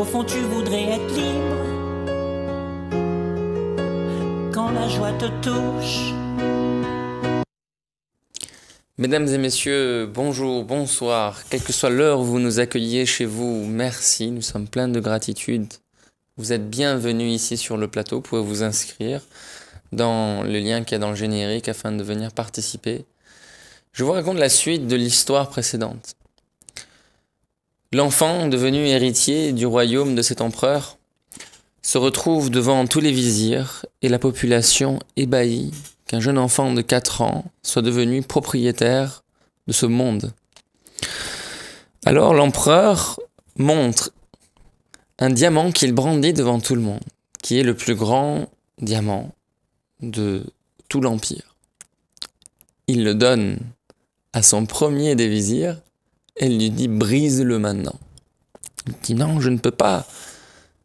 Au fond, tu voudrais être libre quand la joie te touche. Mesdames et messieurs, bonjour, bonsoir. Quelle que soit l'heure où vous nous accueillez chez vous, merci. Nous sommes pleins de gratitude. Vous êtes bienvenus ici sur le plateau. Vous pouvez vous inscrire dans le lien qu'il y a dans le générique afin de venir participer. Je vous raconte la suite de l'histoire précédente. L'enfant, devenu héritier du royaume de cet empereur, se retrouve devant tous les vizirs et la population ébahie qu'un jeune enfant de 4 ans soit devenu propriétaire de ce monde. Alors l'empereur montre un diamant qu'il brandit devant tout le monde, qui est le plus grand diamant de tout l'empire. Il le donne à son premier des vizirs elle lui dit brise-le maintenant. Il dit non, je ne peux pas.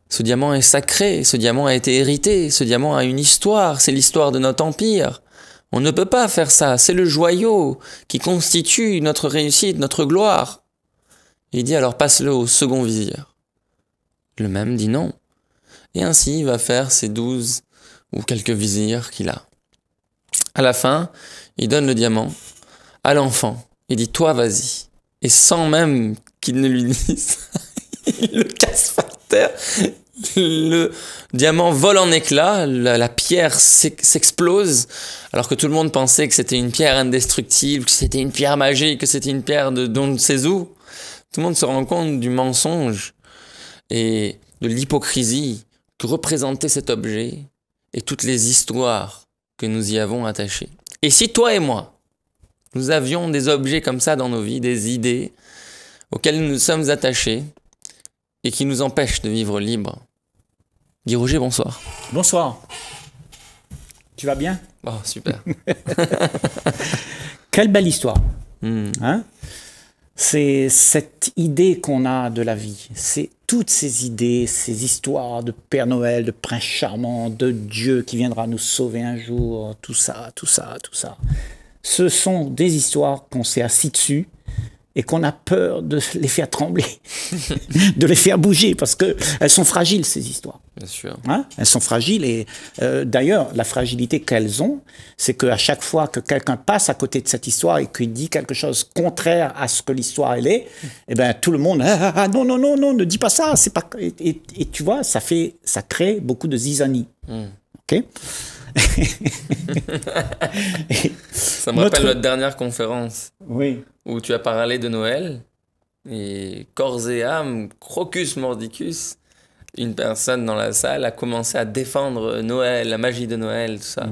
Ce diamant est sacré, ce diamant a été hérité, ce diamant a une histoire, c'est l'histoire de notre empire. On ne peut pas faire ça, c'est le joyau qui constitue notre réussite, notre gloire. Il dit alors passe-le au second vizir. Le même dit non. Et ainsi il va faire ses douze ou quelques vizirs qu'il a. À la fin, il donne le diamant à l'enfant. Il dit toi vas-y et sans même qu'il ne lui dise, le casse par Le diamant vole en éclats, la, pierre s'explose, alors que tout le monde pensait que c'était une pierre indestructible, que c'était une pierre magique, que c'était une pierre de don de sait Tout le monde se rend compte du mensonge et de l'hypocrisie que représentait cet objet et toutes les histoires que nous y avons attachées. Et si toi et moi, nous avions des objets comme ça dans nos vies, des idées auxquelles nous sommes attachés et qui nous empêchent de vivre libre. Guy Roger, bonsoir. Bonsoir. Tu vas bien Oh, super. Quelle belle histoire. Hmm. Hein? c'est cette idée qu'on a de la vie. C'est toutes ces idées, ces histoires de Père Noël, de Prince Charmant, de Dieu qui viendra nous sauver un jour, tout ça, tout ça, tout ça ce sont des histoires qu'on s'est assis dessus et qu'on a peur de les faire trembler, de les faire bouger, parce qu'elles sont fragiles, ces histoires. Bien sûr. Hein elles sont fragiles, et euh, d'ailleurs, la fragilité qu'elles ont, c'est qu'à chaque fois que quelqu'un passe à côté de cette histoire et qu'il dit quelque chose contraire à ce que l'histoire est, eh bien tout le monde, ah, ah, ah, non, non, non, non, ne dis pas ça, c'est pas... Et, tu vois, ça, fait, ça crée beaucoup de zizanie. Hmm. OK Ça me rappelle notre... dernière conférence. Oui. Où tu as parlé de Noël. Et corps et âme, crocus mordicus, une personne dans la salle a commencé à défendre Noël, la magie de Noël, tout ça.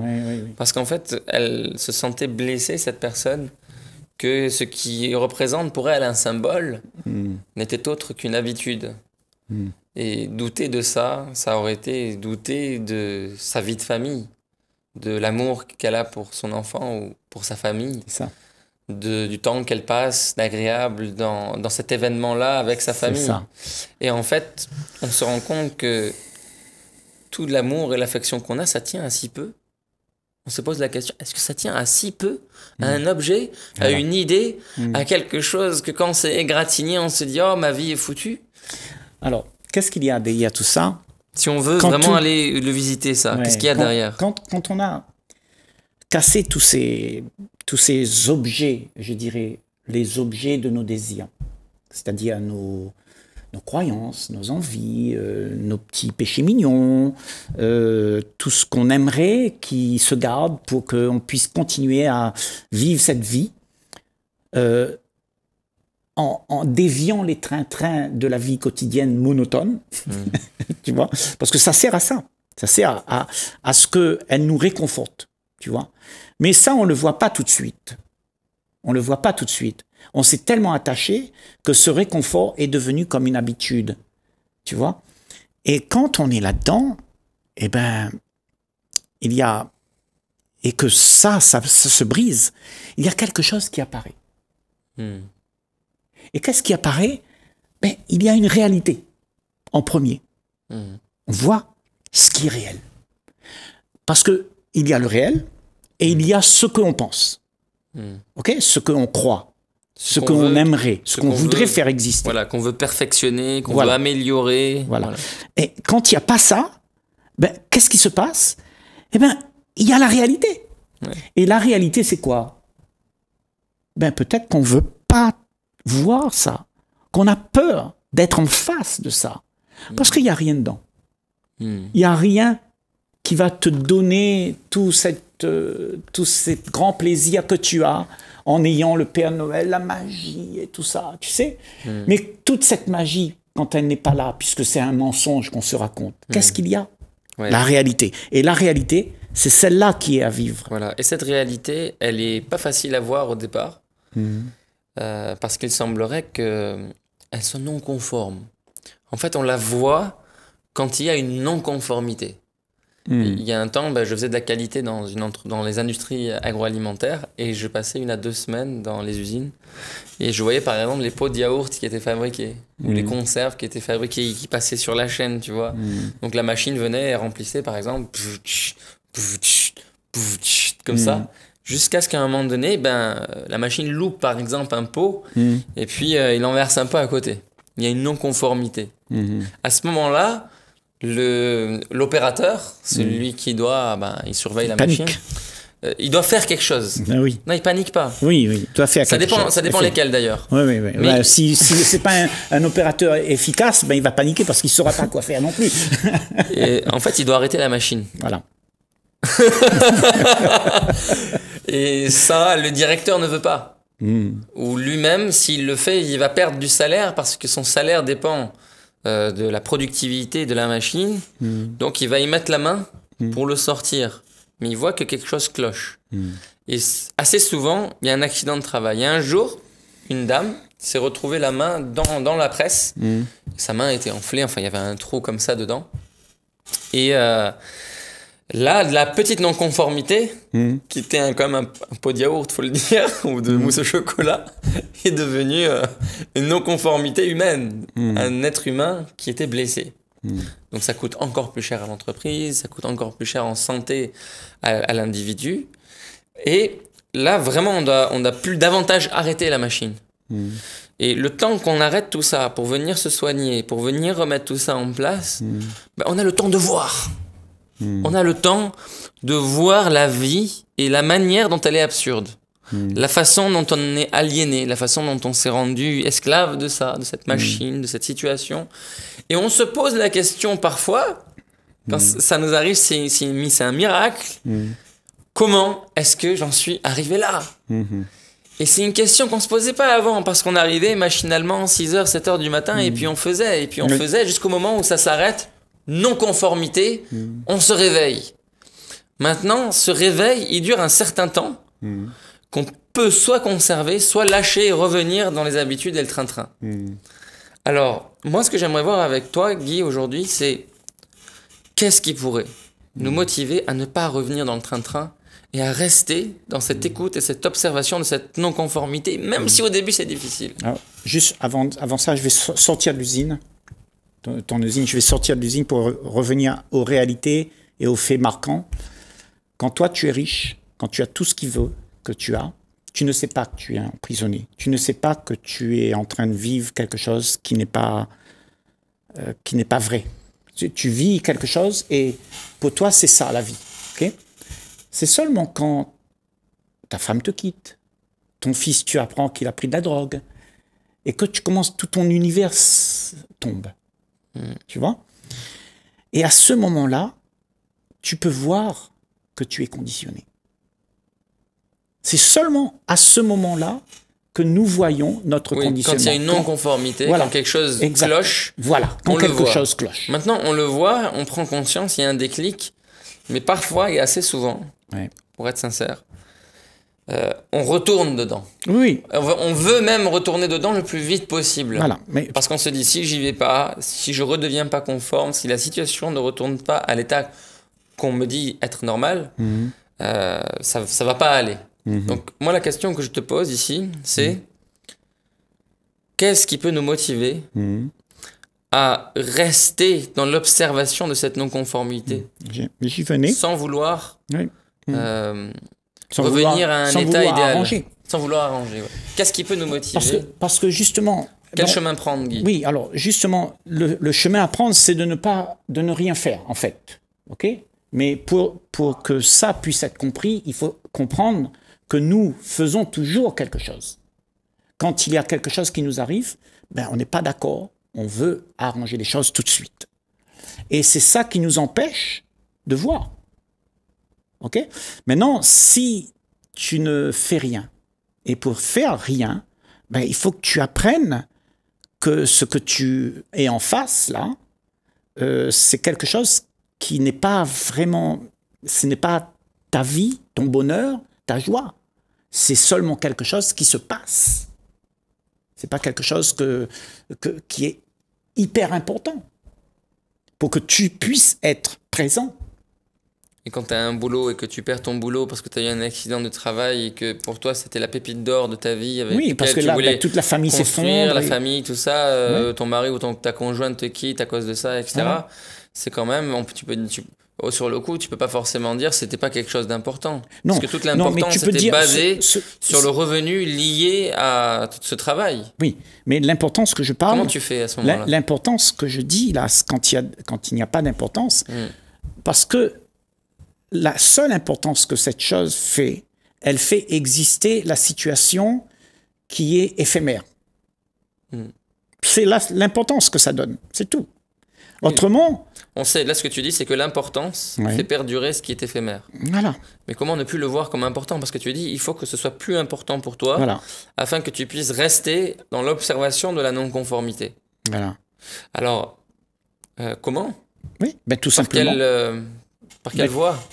Parce qu'en fait, elle se sentait blessée, cette personne, que ce qui représente pour elle un symbole hmm. n'était autre qu'une habitude. Hmm. Et douter de ça, ça aurait été douter de sa vie de famille, de l'amour qu'elle a pour son enfant ou pour sa famille. du temps qu'elle passe d'agréable dans, cet événement-là avec sa famille. Et en fait, on se rend compte que tout l'amour et l'affection qu'on a, ça tient à si peu. On se pose la question, est-ce que ça tient à si peu À mm. un objet À une idée mm. À quelque chose que quand c'est égratigné, on se dit, oh, ma vie est foutue Alors, qu'est-ce qu'il y a derrière tout ça si on veut vraiment aller le visiter, ça, qu'est-ce qu'il y a derrière quand, quand, on a cassé tous ces, tous ces objets, je dirais, les objets de nos désirs, c'est-à-dire nos, nos croyances, nos envies, euh, nos petits péchés mignons, euh, tout ce qu'on aimerait qui se garde pour qu'on puisse continuer à vivre cette vie. Euh, en, déviant les trains-trains de la vie quotidienne monotone, mm. tu vois, parce que ça sert à ça, ça sert à, à, à ce qu'elle nous réconforte, tu vois. Mais ça, on ne le voit pas tout de suite. On ne le voit pas tout de suite. On s'est tellement attaché que ce réconfort est devenu comme une habitude, tu vois. Et quand on est là-dedans, eh ben, il y a, et que ça, ça, se brise, il y a quelque chose qui apparaît. Mm. Et qu'est-ce qui apparaît ben, Il y a une réalité en premier. Mmh. On voit ce qui est réel. Parce qu'il y a le réel et il y a ce que l'on pense. Mmh. ok ce que l'on croit, ce, qu'on aimerait, ce, qu'on voudrait faire exister. Voilà, qu'on veut perfectionner, qu'on veut améliorer. Voilà. Et quand il n'y a pas ça, ben, qu'est-ce qui se passe Eh bien, il y a la réalité. Et la réalité, c'est quoi ben, Peut-être qu'on ne veut pas voir ça, qu'on a peur d'être en face de ça. Parce mm. qu'il n'y a rien dedans. Mm. Il n'y a rien qui va te donner tout, cette, euh, ces grand plaisir que tu as en ayant le Père Noël, la magie et tout ça, tu sais. Mm. Mais toute cette magie, quand elle n'est pas là, puisque c'est un mensonge qu'on se raconte, qu'est-ce qu'il y a La réalité. Et la réalité, c'est celle-là qui est à vivre. Voilà. Et cette réalité, elle n'est pas facile à voir au départ. Euh, parce qu'il semblerait qu'elles euh, sont non conformes. En fait, on la voit quand il y a une non-conformité. Hmm. Il y a un temps, ben, je faisais de la qualité dans, une dans les industries agroalimentaires et je passais une à deux semaines dans les usines et je voyais par exemple les pots de yaourt qui étaient fabriqués ou les hmm. conserves qui étaient fabriquées qui passaient sur la chaîne, tu vois. Hmm. Donc la machine venait et remplissait par exemple comme ça Jusqu'à ce qu'à un moment donné, ben, euh, la machine loupe par exemple un pot mhm. et puis euh, il en verse un pot à côté. Il y a une non-conformité. Mhm. À ce moment-là, l'opérateur, mhm. celui qui doit, ah ben, il surveille la machine, euh, il doit faire quelque chose. Ah oui. Non, il panique pas. Oui, oui, il doit faire ça quelque dépend, chose. Ça dépend lesquels d'ailleurs. Oui, oui, oui. Mais si, si c'est pas un, opérateur efficace, ben, il va paniquer parce qu'il saura pas quoi faire non plus. et, en fait, il doit arrêter la machine. Voilà. et ça, le directeur ne veut pas. Hmm. Ou lui-même, s'il le fait, il va perdre du salaire parce que son salaire dépend euh, de la productivité de la machine. Hmm. Donc il va y mettre la main hmm. pour le sortir. Mais il voit que quelque chose cloche. Et assez souvent, il y a un accident de travail. un jour, une dame s'est retrouvée la main dans, la presse. Sa main était enflée, enfin il y avait un trou comme ça dedans. Et... Euh, Là, la petite non-conformité, hmm. qui était quand même un, pot de yaourt, faut le dire, ou de hmm. mousse au chocolat, est devenue euh, une non-conformité humaine, hmm. un être humain qui était blessé. Donc ça coûte encore plus cher à l'entreprise, ça coûte encore plus cher en santé à, l'individu. Et là, vraiment, on a, plus davantage arrêté la machine. Et le temps qu'on arrête tout ça pour venir se soigner, pour venir remettre tout ça en place, ben, on a le temps de voir. Hmm. On a le temps de voir la vie et la manière dont elle est absurde. Hmm. La façon dont on est aliéné, la façon dont on s'est rendu esclave de ça, de cette hmm. machine, de cette situation. Et on se pose la question parfois, quand ça nous arrive, c'est, un miracle, comment est-ce que j'en suis arrivé là et c'est une question qu'on se posait pas avant, parce qu'on arrivait machinalement 6h, 7h du matin, et puis on faisait, et puis on faisait jusqu'au moment où ça s'arrête non-conformité, mm. on se réveille. Maintenant, ce réveil, il dure un certain temps mm. qu'on peut soit conserver, soit lâcher et revenir dans les habitudes et le train-train. Mm. Alors, moi, ce que j'aimerais voir avec toi, Guy, aujourd'hui, c'est qu'est-ce qui pourrait nous motiver à ne pas revenir dans le train-train et à rester dans cette écoute et cette observation de cette non-conformité, même si au début c'est difficile. juste avant, avant ça, je vais sortir de l'usine ton, usine, je vais sortir de l'usine pour revenir aux réalités et aux faits marquants. Quand toi, tu es riche, quand tu as tout ce qu'il veut, que tu as, tu ne sais pas que tu es emprisonné. Tu ne sais pas que tu es en train de vivre quelque chose qui n'est pas, euh, pas vrai. Tu, vis quelque chose et pour toi, c'est ça la vie. c'est seulement quand ta femme te quitte, ton fils, tu apprends qu'il a pris de la drogue, et que tu commences, tout ton univers tombe. Mm. Tu vois Et à ce moment-là, tu peux voir que tu es conditionné. C'est seulement à ce moment-là que nous voyons notre conditionnement. Quand il y a une non-conformité, quand quelque chose cloche, voilà, quand quelque chose cloche. Maintenant, on le voit, on prend conscience, il y a un déclic, mais parfois et assez souvent, pour être sincère, euh, on retourne dedans. Oui. On veut, même retourner dedans le plus vite possible. Voilà. Parce qu'on se dit, si j'y vais pas, si je redeviens pas conforme, si la situation ne retourne pas à l'état qu'on me dit être normal, mhm. euh, ça, ne va pas aller. Mhm. Donc, moi, la question que je te pose ici, c'est mhm. qu'est-ce qui peut nous motiver à rester dans l'observation de cette non-conformité Sans vouloir. Euh, revenir à un état idéal. Sans vouloir arranger. Qu'est-ce qui peut nous motiver parce que, justement. Quel chemin prendre, Guy Oui, alors justement, le, chemin à prendre, c'est de ne pas, de ne rien faire, en fait. Ok Mais pour pour que ça puisse être compris, il faut comprendre que nous faisons toujours quelque chose. Quand il y a quelque chose qui nous arrive, ben on n'est pas d'accord. On veut arranger les choses tout de suite. Et c'est ça qui nous empêche de voir. OK Maintenant, si tu ne fais rien, et pour faire rien, ben, il faut que tu apprennes que ce que tu es en face, là, euh, c'est quelque chose qui n'est pas vraiment, ce n'est pas ta vie, ton bonheur, ta joie. C'est seulement quelque chose qui se passe. C'est pas quelque chose que, qui est hyper important pour que tu puisses être présent et quand tu as un boulot et que tu perds ton boulot parce que tu as eu un accident de travail et que pour toi c'était la pépite d'or de ta vie, avec oui, parce que là, bah, toute la famille s'effondre, la famille, tout ça, euh, ton mari ou ton, ta conjointe te quitte à cause de ça, etc. C'est quand même, tu peux, oh, sur le coup, tu peux pas forcément dire c'était pas quelque chose d'important. Parce que toute l'importance était basée sur le revenu lié à ce travail. Oui, mais l'importance que je parle. Comment tu fais à ce moment-là L'importance que je dis là, quand il n'y a, quand il a pas d'importance, hmm. parce que la seule importance que cette chose fait, elle fait exister la situation qui est éphémère. Hmm. C'est l'importance que ça donne, c'est tout. Autrement... On sait, là ce que tu dis, c'est que l'importance fait perdurer ce qui est éphémère. Voilà. Mais comment ne plus le voir comme important Parce que tu dis, il faut que ce soit plus important pour toi, voilà. afin que tu puisses rester dans l'observation de la non-conformité. Voilà. Alors, euh, comment Oui, ben, tout simplement. Euh,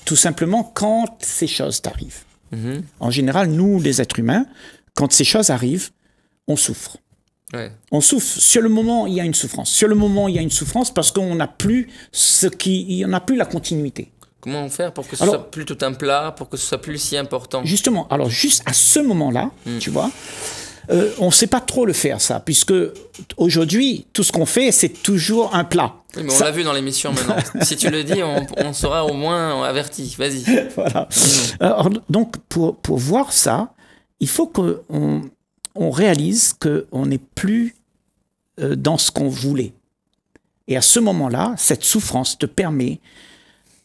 tout simplement quand ces choses t'arrivent. Mhm. En général, nous, les êtres humains, quand ces choses arrivent, on souffre. On souffre. Sur le moment, il y a une souffrance. Sur le moment, il y a une souffrance parce qu'on n'a plus ce qui, en a plus la continuité. Comment faire pour que ce soit plus tout un plat, pour que ce soit plus si important Justement, alors juste à ce moment-là, hmm. tu vois, euh, on ne sait pas trop le faire, ça, puisque aujourd'hui, tout ce qu'on fait, c'est toujours un plat. on l'a vu dans l'émission maintenant. si tu le dis, on, sera au moins averti. Vas-y. Voilà. Mm. donc, pour, voir ça, il faut qu'on on réalise qu'on n'est plus euh, dans ce qu'on voulait. Et à ce moment-là, cette souffrance te permet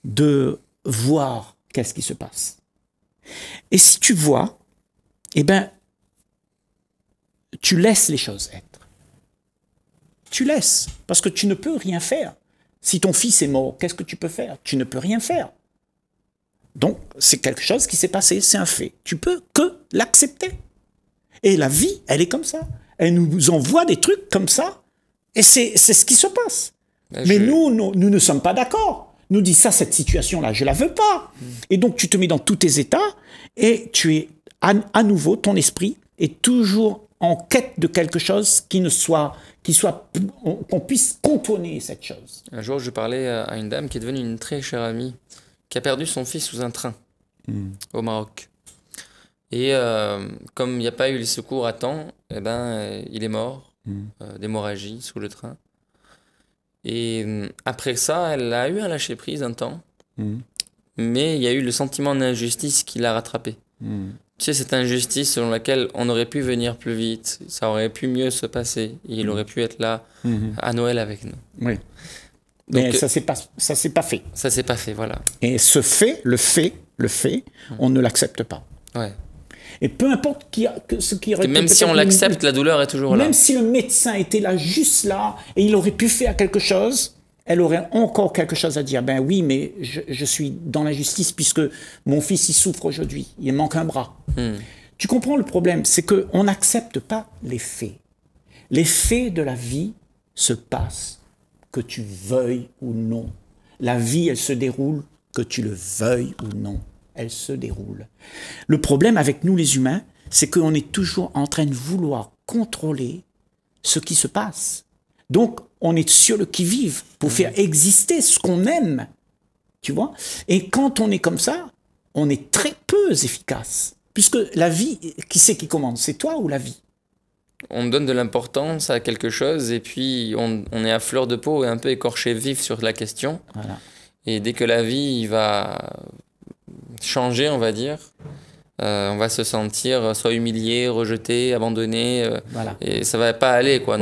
de voir qu'est-ce qui se passe. Et si tu vois, eh bien tu laisses les choses être. Tu laisses, parce que tu ne peux rien faire. Si ton fils est mort, qu'est-ce que tu peux faire Tu ne peux rien faire. Donc, c'est quelque chose qui s'est passé, c'est un fait. Tu peux que l'accepter. Et la vie, elle est comme ça. Elle nous envoie des trucs comme ça, et c'est ce qui se passe. Mais nous, nous, ne sommes pas d'accord nous dit ça, cette situation-là, je la veux pas. Hmm. Et donc tu te mets dans tous tes états et tu es à nouveau, ton esprit est toujours en quête de quelque chose qui ne soit, qui soit, qu'on puisse contourner cette chose. Un jour, je parlais à une dame qui est devenue une très chère amie, qui a perdu son fils sous un train hmm. au Maroc. Et euh, comme il n'y a pas eu les secours à temps, eh ben, euh, il est mort hmm. euh, d'hémorragie sous le train. Et hmm, après ça, elle a eu un lâcher prise un temps, mais il y a eu le sentiment d'injustice qui l'a rattrapé tu sais, cette injustice selon laquelle on aurait pu venir plus vite, ça aurait pu mieux se passer, il mhm. aurait pu être là mhm. à Noël avec nous. Oui. Mais euh, ça ne pas s'est pas fait. Ça s'est pas fait, voilà. Et ce fait, le fait, le fait, mhm. on ne l'accepte pas. Et peu importe qui a, ce qui aurait Même si on l'accepte, la douleur est toujours là. Même si le médecin était là, juste là, et il aurait pu faire quelque chose, elle aurait encore quelque chose à dire. Ben oui, mais je, suis dans l'injustice puisque mon fils, y souffre aujourd'hui, il manque un bras. Hmm. Tu comprends le problème, c'est qu'on n'accepte pas les faits. Les faits de la vie se passent, que tu veuilles ou non. La vie, elle se déroule, que tu le veuilles ou non. Elle se déroule. Le problème avec nous les humains, c'est qu'on est toujours en train de vouloir contrôler ce qui se passe. Donc, on est sur le qui-vive pour mhm. faire exister ce qu'on aime. Tu vois Et quand on est comme ça, on est très peu efficace. Puisque la vie, qui c'est qui commande C'est toi ou la vie on donne de l'importance à quelque chose et puis on, est à fleur de peau et un peu écorché vif sur la question. Et dès que la vie va changer, on va dire, euh, on va se sentir soit humilié, rejeté, abandonné, euh, et ça va pas aller quoi.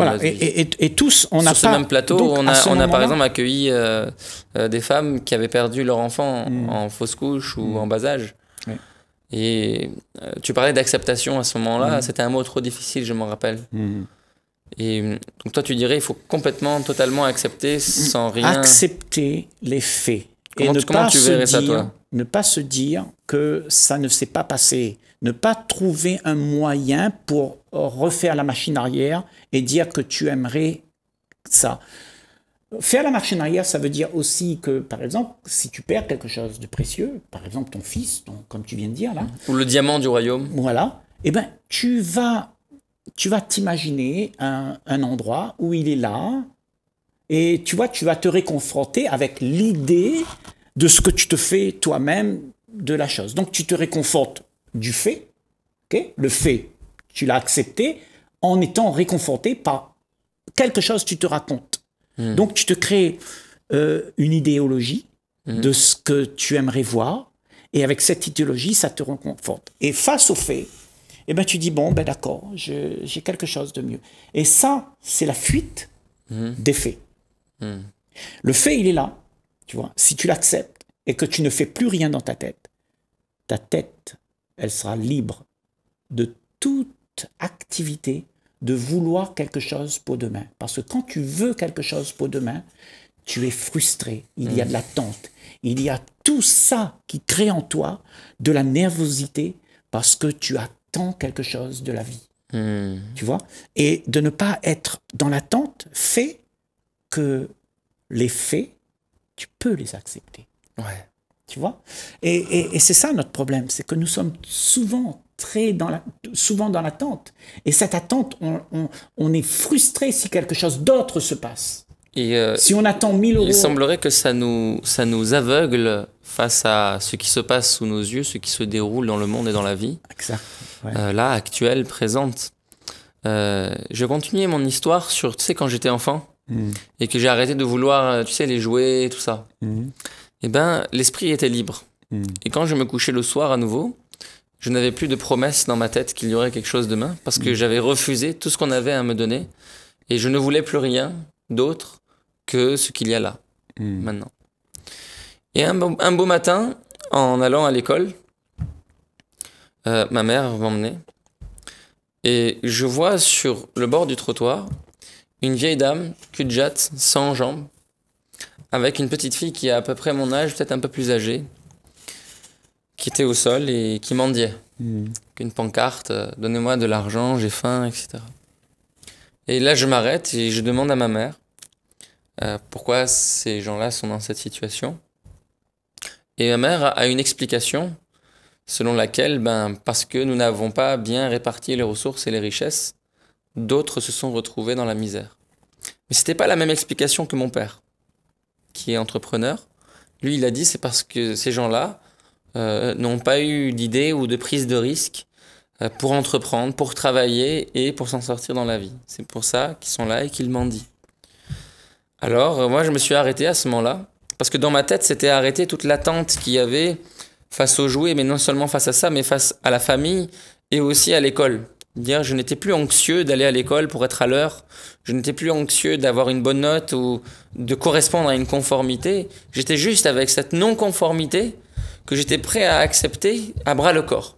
Et, tous, on a sur ce même plateau, on a, par exemple accueilli euh, des femmes qui avaient perdu leur enfant en mm. fausse couche ou mm. en bas âge. Et tu parlais d'acceptation à ce moment-là, mm. c'était un mot trop difficile, je m'en rappelle. Et donc toi, tu dirais, il faut complètement, totalement accepter sans rien. Accepter les faits. Comment et verrais se ça toi ne pas se dire que ça ne s'est pas passé, ne pas trouver un moyen pour refaire la machine arrière et dire que tu aimerais ça. Faire la machine arrière, ça veut dire aussi que, par exemple, si tu perds quelque chose de précieux, par exemple ton fils, comme tu viens de dire là, ou le diamant du royaume, voilà, eh ben tu vas tu vas t'imaginer un, un, endroit où il est là, et tu vois, tu vas te réconfronter avec l'idée de ce que tu te fais toi-même de la chose. Donc tu te réconfortes du fait, le fait, tu l'as accepté, en étant réconforté par quelque chose que tu te racontes. Hmm. Donc tu te crées euh, une idéologie hmm. de ce que tu aimerais voir, et avec cette idéologie, ça te réconforte. Et face au fait, eh ben, tu dis, bon, ben, d'accord, j'ai quelque chose de mieux. Et ça, c'est la fuite hmm. des faits. Le fait, il est là, vois, si tu l'acceptes et que tu ne fais plus rien dans ta tête, ta tête, elle sera libre de toute activité de vouloir quelque chose pour demain. Parce que quand tu veux quelque chose pour demain, tu es frustré, il y a mm. de l'attente, il y a tout ça qui crée en toi de la nervosité parce que tu attends quelque chose de la vie. Mm. Tu vois Et de ne pas être dans l'attente fait que les faits tu peux les accepter. Ouais. Tu vois Et, et, c'est ça notre problème, c'est que nous sommes souvent très dans la, souvent dans l'attente. Et cette attente, on, on, est frustré si quelque chose d'autre se passe. Et euh, si on attend 1000 euros. Il semblerait que ça nous, ça nous aveugle face à ce qui se passe sous nos yeux, ce qui se déroule dans le monde et dans la vie. Exact. Euh, là, actuelle, présente. Euh, je vais continuer mon histoire sur, tu sais, quand j'étais enfant, Mm. et que j'ai arrêté de vouloir, euh, tu sais, les jouer, tout ça, mm. eh ben, l'esprit était libre. Mm. Et quand je me couchais le soir à nouveau, je n'avais plus de promesses dans ma tête qu'il y aurait quelque chose demain parce que j'avais refusé tout ce qu'on avait à me donner et je ne voulais plus rien d'autre que ce qu'il y a là, maintenant. Et un beau, matin, en allant à l'école, euh, ma mère m'emmenait. Et je vois sur le bord du trottoir une vieille dame, cul de sans jambes, avec une petite fille qui a à peu près mon âge, peut-être un peu plus âgée, qui était au sol et qui mendiait. Mmh. Une pancarte, euh, donnez-moi de l'argent, j'ai faim, etc. Et là, je m'arrête et je demande à ma mère euh, pourquoi ces gens-là sont dans cette situation. Et ma mère a une explication selon laquelle, ben, parce que nous n'avons pas bien réparti les ressources et les richesses, d'autres se sont retrouvés dans la misère. Mais c'était pas la même explication que mon père, qui est entrepreneur. Lui, il a dit c'est parce que ces gens-là euh, n'ont pas eu d'idée ou de prise de risque euh, pour entreprendre, pour travailler et pour s'en sortir dans la vie. C'est pour ça qu'ils sont là et qu'ils disent. Alors, euh, moi, je me suis arrêté à ce moment-là, parce que dans ma tête, c'était arrêté toute l'attente qu'il y avait face aux jouets, mais non seulement face à ça, mais face à la famille et aussi à l'école je n'étais plus anxieux d'aller à l'école pour être à l'heure, je n'étais plus anxieux d'avoir une bonne note ou de correspondre à une conformité, j'étais juste avec cette non-conformité que j'étais prêt à accepter à bras le corps.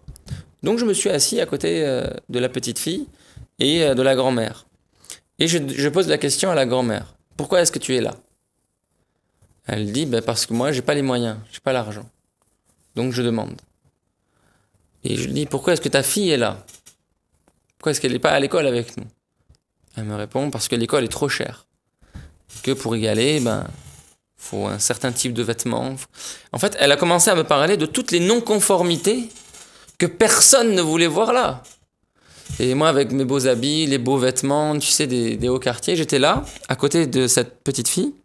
Donc je me suis assis à côté euh, de la petite fille et euh, de la grand-mère. Et je, pose la question à la grand-mère. Pourquoi est-ce que tu es là Elle dit ben, parce que moi j'ai pas les moyens, j'ai pas l'argent. Donc je demande. Et je dis pourquoi est-ce que ta fille est là pourquoi est-ce qu'elle n'est pas à l'école avec nous Elle me répond parce que l'école est trop chère. Que pour y aller, ben, faut un certain type de vêtements. En fait, elle a commencé à me parler de toutes les non-conformités que personne ne voulait voir là. Et moi, avec mes beaux habits, les beaux vêtements, tu sais, des, des hauts quartiers, j'étais là, à côté de cette petite fille,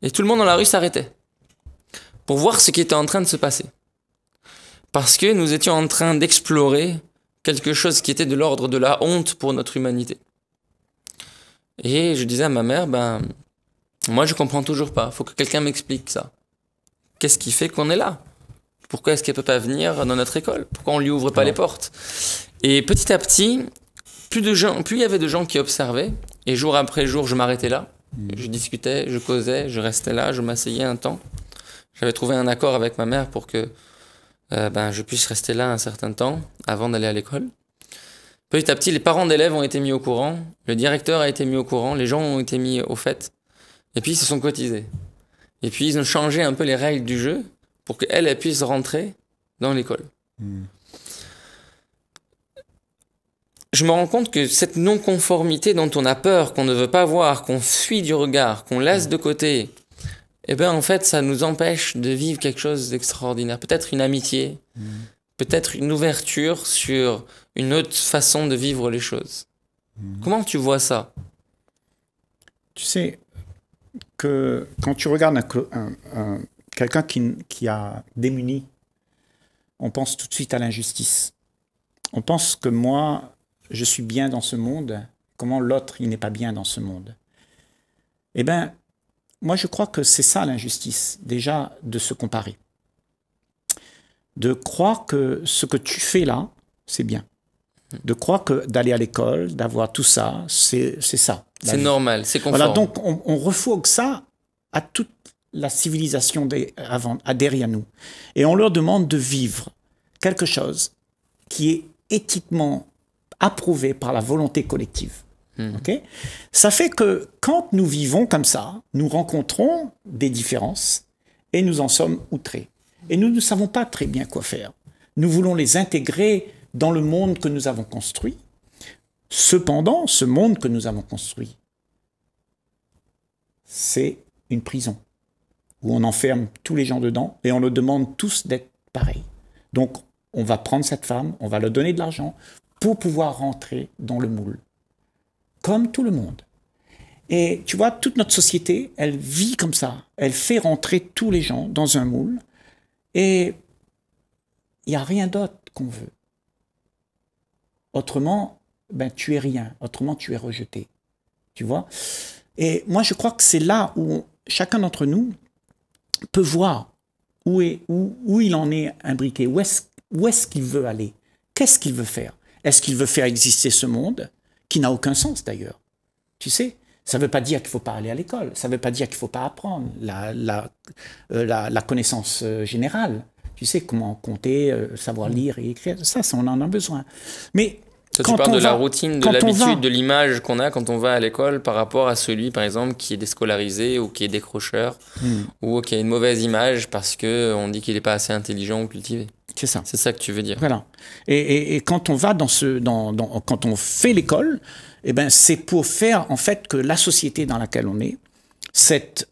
et tout le monde dans la rue s'arrêtait pour voir ce qui était en train de se passer. Parce que nous étions en train d'explorer quelque chose qui était de l'ordre de la honte pour notre humanité. Et je disais à ma mère, ben, moi je comprends toujours pas, faut que quelqu'un m'explique ça. Qu'est-ce qui fait qu'on est là Pourquoi est-ce qu'elle peut pas venir dans notre école Pourquoi on lui ouvre pas les portes Et petit à petit, plus de gens, plus il y avait de gens qui observaient, et jour après jour, je m'arrêtais là, mm. je discutais, je causais, je restais là, je m'asseyais un temps. J'avais trouvé un accord avec ma mère pour que euh, ben, je puisse rester là un certain temps avant d'aller à l'école. Petit à petit, les parents d'élèves ont été mis au courant, le directeur a été mis au courant, les gens ont été mis au fait, et puis ils se sont cotisés. Et puis ils ont changé un peu les règles du jeu pour qu'elle elle puisse rentrer dans l'école. Hmm. Je me rends compte que cette non-conformité dont on a peur, qu'on ne veut pas voir, qu'on suit du regard, qu'on laisse hmm. de côté, eh bien, en fait, ça nous empêche de vivre quelque chose d'extraordinaire. Peut-être une amitié, mm. peut-être une ouverture sur une autre façon de vivre les choses. Mm. Comment tu vois ça Tu sais que quand tu regardes un, quelqu'un qui, a démuni, on pense tout de suite à l'injustice. On pense que moi, je suis bien dans ce monde, comment l'autre, il n'est pas bien dans ce monde. Eh bien, moi, je crois que c'est ça l'injustice, déjà, de se comparer. De croire que ce que tu fais là, c'est bien. De croire que d'aller à l'école, d'avoir tout ça, c'est ça. C'est normal, c'est conforme. Voilà, donc on, on ça à toute la civilisation des, avant, à derrière nous. Et on leur demande de vivre quelque chose qui est éthiquement approuvé par la volonté collective. Mhm. ça fait que quand nous vivons comme ça, nous rencontrons des différences et nous en sommes outrés. Et nous ne savons pas très bien quoi faire. Nous voulons les intégrer dans le monde que nous avons construit. Cependant, ce monde que nous avons construit, c'est une prison où on enferme tous les gens dedans et on leur demande tous d'être pareils. Donc, on va prendre cette femme, on va leur donner de l'argent pour pouvoir rentrer dans le moule comme tout le monde. Et tu vois, toute notre société, elle vit comme ça. Elle fait rentrer tous les gens dans un moule. Et il n'y a rien d'autre qu'on veut. Autrement, ben, tu es rien. Autrement, tu es rejeté. Tu vois Et moi, je crois que c'est là où chacun d'entre nous peut voir où, il en est imbriqué, où est-ce qu'il veut aller, qu'est-ce qu'il veut faire. Est-ce qu'il veut faire exister ce monde qui n'a aucun sens d'ailleurs. Tu sais, ça ne veut pas dire qu'il ne faut pas aller à l'école, ça ne veut pas dire qu'il ne faut pas apprendre la, la, euh, connaissance euh, générale. Tu sais, comment compter, euh, savoir lire et écrire, ça, ça, on en a besoin. Mais quand tu parles de la routine, de l'habitude, de l'image qu'on a quand on va à l'école par rapport à celui, par exemple, qui est déscolarisé ou qui est décrocheur hmm. ou qui a une mauvaise image parce qu'on euh, dit qu'il n'est pas assez intelligent ou cultivé. C'est ça. C'est ça que tu veux dire. Voilà. Et, et, et quand on va dans ce, dans, quand on fait l'école, eh ben c'est pour faire en fait que la société dans laquelle on est, cette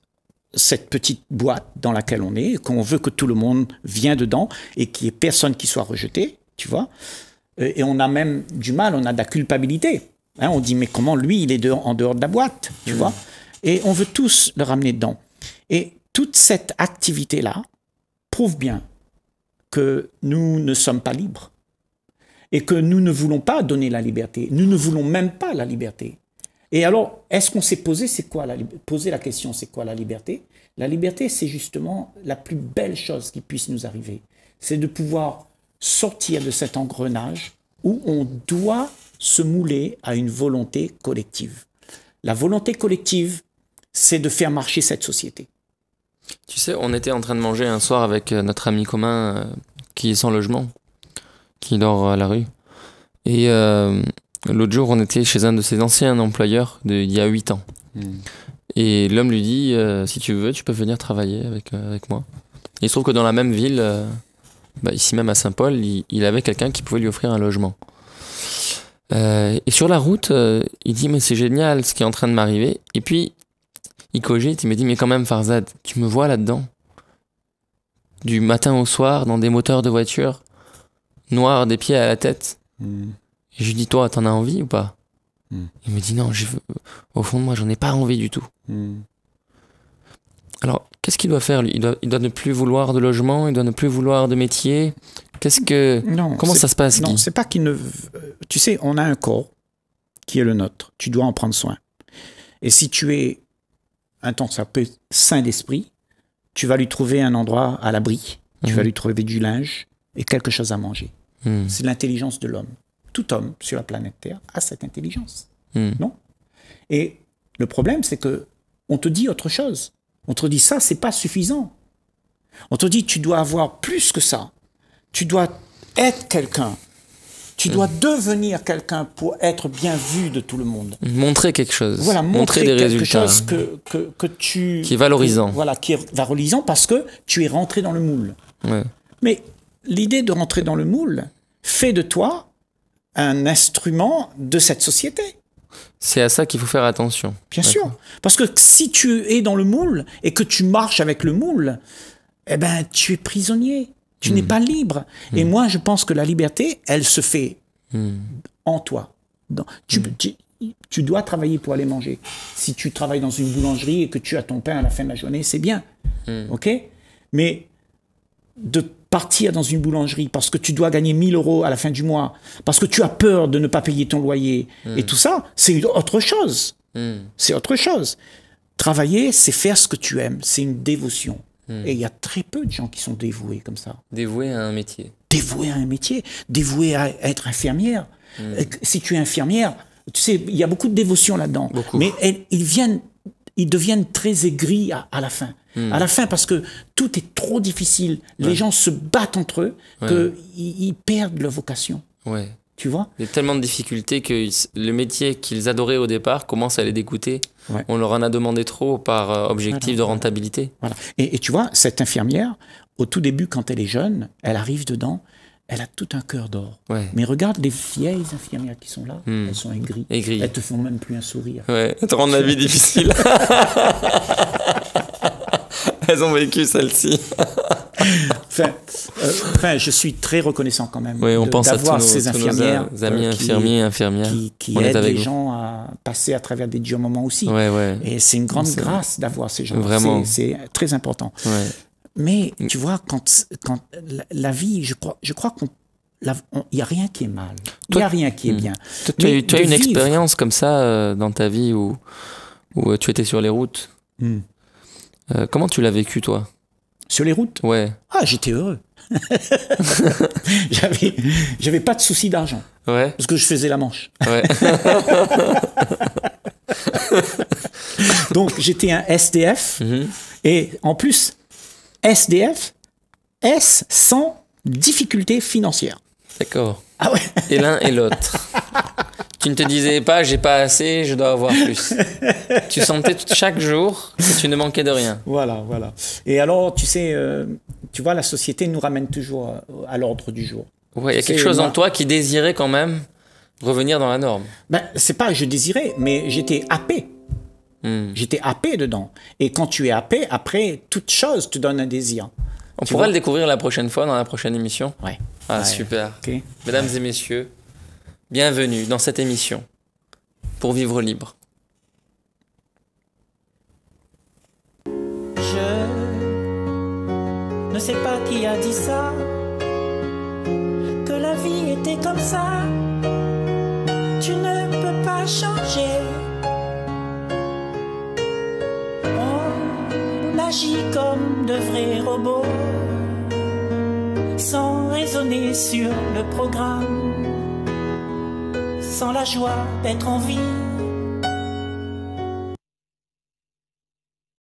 cette petite boîte dans laquelle on est, qu'on veut que tout le monde vienne dedans et qu'il n'y ait personne qui soit rejeté, tu vois, euh, et on a même du mal, on a de la culpabilité. Hein, on dit, mais comment lui, il est en dehors de la boîte, tu mm. vois Et on veut tous le ramener dedans. Et toute cette activité-là prouve bien que nous ne sommes pas libres et que nous ne voulons pas donner la liberté. Nous ne voulons même pas la liberté. Et alors, est-ce qu'on s'est posé, c'est quoi la, poser la question, c'est quoi la liberté La liberté, c'est justement la plus belle chose qui puisse nous arriver. C'est de pouvoir sortir de cet engrenage où on doit se mouler à une volonté collective. La volonté collective, c'est de faire marcher cette société. Tu sais, on était en train de manger un soir avec euh, notre ami commun euh, qui est sans logement, qui dort à la rue. Et euh, l'autre jour, on était chez un de ses anciens employeurs d'il y a 8 ans. Hmm. Et l'homme lui dit, si tu veux, tu peux venir travailler avec, avec moi. il se trouve que dans la même ville, bah, ici même à Saint-Paul, il, avait quelqu'un qui pouvait lui offrir un logement. Euh, et sur la route, euh, il dit mais c'est génial ce qui est en train de m'arriver. Et puis il cogite, il me dit mais quand même Farzad, tu me vois là-dedans, du matin au soir dans des moteurs de voiture, noir des pieds à la tête. Hmm. Et je lui dis toi, t'en as envie ou pas hmm. Il me dit non, je au fond de moi, j'en ai pas envie du tout. Hmm. Alors, qu'est-ce qu'il doit faire il doit, il doit, ne plus vouloir de logement, il doit ne plus vouloir de métier. Qu'est-ce que comment ça se passe Non, c'est pas qu'il ne. Euh, tu sais, on a un corps qui est le nôtre. Tu dois en prendre soin. Et si tu es un temps ça peut sain d'esprit, tu vas lui trouver un endroit à l'abri. Tu vas mhm. lui trouver du linge et quelque chose à manger. Hmm. C'est l'intelligence de l'homme. Tout homme sur la planète Terre a cette intelligence, hmm. non Et le problème, c'est que on te dit autre chose. On te dit ça, c'est pas suffisant. On te dit tu dois avoir plus que ça. Tu dois être quelqu'un. Tu mm. dois devenir quelqu'un pour être bien vu de tout le monde. Montrer quelque chose. Voilà, montrer, des résultats. que, tu... Qui est valorisant. voilà, qui est valorisant parce que tu es rentré dans le moule. Mais l'idée de rentrer dans le moule fait de toi un instrument de cette société. C'est à ça qu'il faut faire attention. Bien sûr. Parce que si tu es dans le moule et que tu marches avec le moule, eh ben, tu es prisonnier. Tu n'es hmm. pas libre. Et hmm. moi, je pense que la liberté, elle se fait hmm. en toi. tu, tu, dois travailler pour aller manger. Si tu travailles dans une boulangerie et que tu as ton pain à la fin de la journée, c'est bien. OK Mais de partir dans une boulangerie parce que tu dois gagner 1000 euros à la fin du mois, parce que tu as peur de ne pas payer ton loyer, et hmm. tout ça, c'est autre chose. Hmm. C'est autre chose. Travailler, c'est faire ce que tu aimes, c'est une dévotion. Hmm. Et il y a très peu de gens qui sont dévoués comme ça. Dévoués à un métier. Dévoués à un métier, dévoués à être infirmière. Si tu es infirmière, tu sais, il y a beaucoup de dévotion là-dedans. Mais ils, viennent, ils deviennent très aigris à la fin. Hmm. à la fin parce que tout est trop difficile. Les gens se battent entre eux qu'ils ils perdent leur vocation. Ouais. Tu vois Il y a tellement de difficultés que le métier qu'ils adoraient au départ commence à les dégoûter. On leur en a demandé trop par euh, objectif de rentabilité. Voilà. Et, tu vois, cette infirmière, au tout début, quand elle est jeune, elle arrive dedans, elle a tout un cœur d'or. Mais regarde les vieilles infirmières qui sont là, hmm. elles sont aigries. Elles te font même plus un sourire. Ouais. Elles te rendent la vie difficile. elles ont vécu celle-ci. Euh, enfin, je suis très reconnaissant quand même. Oui, on pense à ces infirmières, euh, amis infirmiers, infirmières, qui, aident les gens à passer à travers des durs moments aussi. Et c'est une grande grâce d'avoir ces gens. Vraiment, c'est très important. Mais tu vois, quand, quand la, vie, je crois, je crois qu'on il n'y a rien qui est mal, il n'y a rien qui est hmm. bien. tu as eu une expérience comme ça euh, dans ta vie où, tu étais sur les routes hmm. Euh, comment tu l'as vécu, toi Sur les routes Ouais. Ah, j'étais heureux. j'avais, pas de soucis d'argent. Ouais. Parce que je faisais la manche. Ouais. Donc j'étais un SDF. Mhm. Et en plus, SDF, S sans difficulté financière. D'accord. Ah ouais. Et l'un et l'autre. Tu ne te disais pas, j'ai pas assez, je dois avoir plus. tu sentais chaque jour que tu ne manquais de rien. Voilà, voilà. Et alors, tu sais, euh, tu vois, la société nous ramène toujours euh, à, l'ordre du jour. il y a quelque chose en toi qui désirait quand même revenir dans la norme. Ben, c'est pas que je désirais, mais j'étais happé. Hmm. J'étais happé dedans. Et quand tu es happé, après, toute chose te donne un désir. On pourra le découvrir la prochaine fois dans la prochaine émission. Ouais. Ah, super. ok Mesdames et messieurs. Bienvenue dans cette émission pour vivre libre. Je ne sais pas qui a dit ça, que la vie était comme ça. Tu ne peux pas changer. On agit comme de vrais robots, sans raisonner sur le programme sans la joie d'être en vie.